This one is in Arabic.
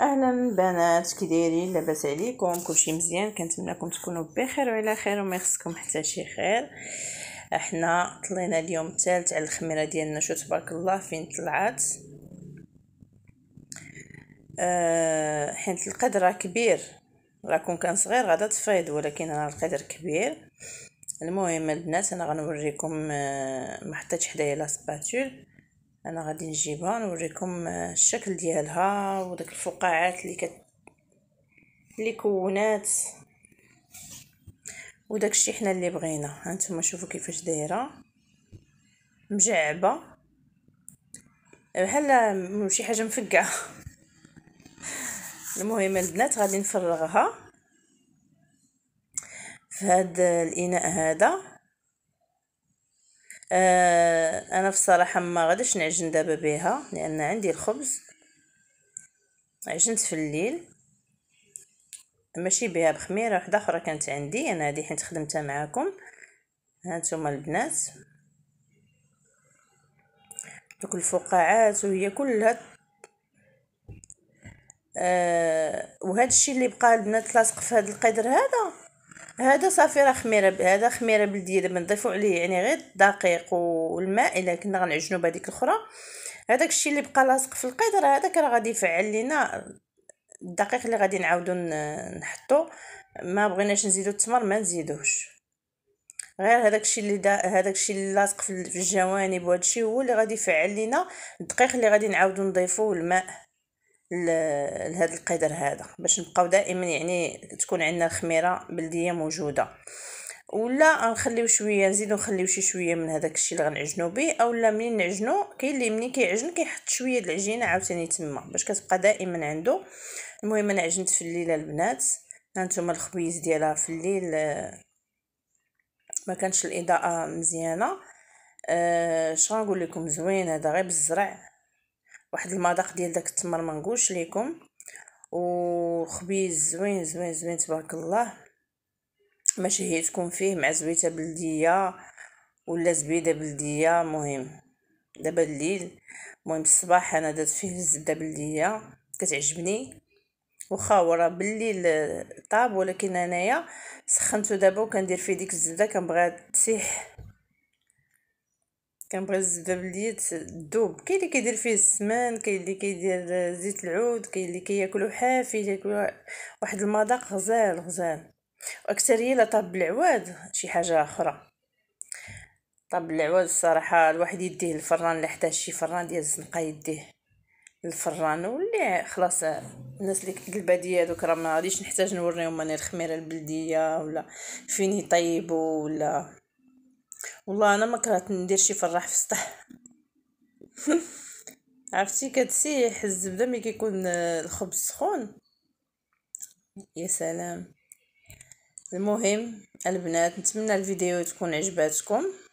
اهلا بنات كي دايرين لاباس عليكم كلشي مزيان كنتمنىكم تكونوا بخير وعلى خير وما يخصكم حتى شي خير احنا طلينا اليوم الثالث على الخميره ديالنا شو تبارك الله فين طلعت أه حيت القدر كبير كون كان صغير غادا تفيض ولكن راه القدر كبير المهم البنات انا غنوريكم أه ما حطيتش حدايا لا سباتول انا غادي نجيبها نوريكم آه، الشكل ديالها وداك الفقاعات اللي كت اللي كونات وداكشي حنا اللي بغينا هانتوما شوفوا كيفاش دايره مجعبه بحال آه، شي حاجه مفقعه المهم البنات غادي نفرغها في هاد الاناء هذا آه انا بصراحه ما غاديش نعجن دابا بها لان عندي الخبز عجنت في الليل ماشي بها بخميره واحده اخرى كانت عندي انا هذه حيت خدمتها معاكم هانتوما البنات دوك الفقاعات وهي كلها آه وهذا الشيء اللي بقى البنات لاصق في هذا القدر هذا هذا صافي راه خميره ب... هذا خميره بلديه دابا نضيفو عليه يعني غير الدقيق والماء الا كنا غنعجنو بهذيك الاخرى هذاك الشيء اللي بقى لاصق في القيد راه هذاك راه غادي يفعل لينا الدقيق اللي غادي نعاودو نحطو ما بغيناش نزيدو التمر ما نزيدوهش غير هذاك الشيء اللي دا هذاك الشيء اللي لاصق في الجوانب وهذا الشيء هو اللي غادي يفعل لينا الدقيق اللي غادي نعاودو نضيفوه الماء لهذا القدر هذا باش نبقاو دائما يعني تكون عندنا الخميره بلديه موجوده ولا نخليو شويه نزيدو نخليو شي شويه من هذاك الشيء اللي غنعجنو به اولا منين نعجنو كاين اللي منين كيعجن كيحط شويه د العجينه عاوتاني تما باش كتبقى دائما عنده المهم انا عجنت في الليله البنات هانتوما الخبيز ديالها في الليل آه، ما كانش الاضاءه مزيانه اش آه غنقول لكم زوين هذا غير بالزرع واحد المذاق ديال داك التمر ما نقولش لكم وخبيز زوين زوين زوين تبارك الله ما شهيتكم فيه مع زويته بلديه ولا زبيده بلديه مهم دابا الليل المهم الصباح انا درت فيه الزبده بلديه كتعجبني واخا هو راه بالليل طاب ولكن انايا سخنته دابا وكندير فيه ديك الزبده كنبغيها تسيح كنبغي الزبده باليد دوب كاين اللي كيدير فيه السمان كاين اللي كيدير زيت العود كاين اللي كياكلو حافي كياكلو واحد المذاق غزال غزال واكثريه لا طاب بالعواد شي حاجه اخرى طاب بالعواد الصراحه الواحد يديه الفران إلا حتى شي فران ديال الزنقه يديه الفران ولي خلاص الناس اللي الباديه دوك راه ما غاديش نحتاج نوريهم انا الخميره البلديه ولا فين يطيبوا ولا والله انا ما كرهت ندير شي فراح في السطح عرفتي كتسيح الزبده ملي كيكون آه، الخبز سخون يا سلام المهم البنات نتمنى الفيديو تكون عجباتكم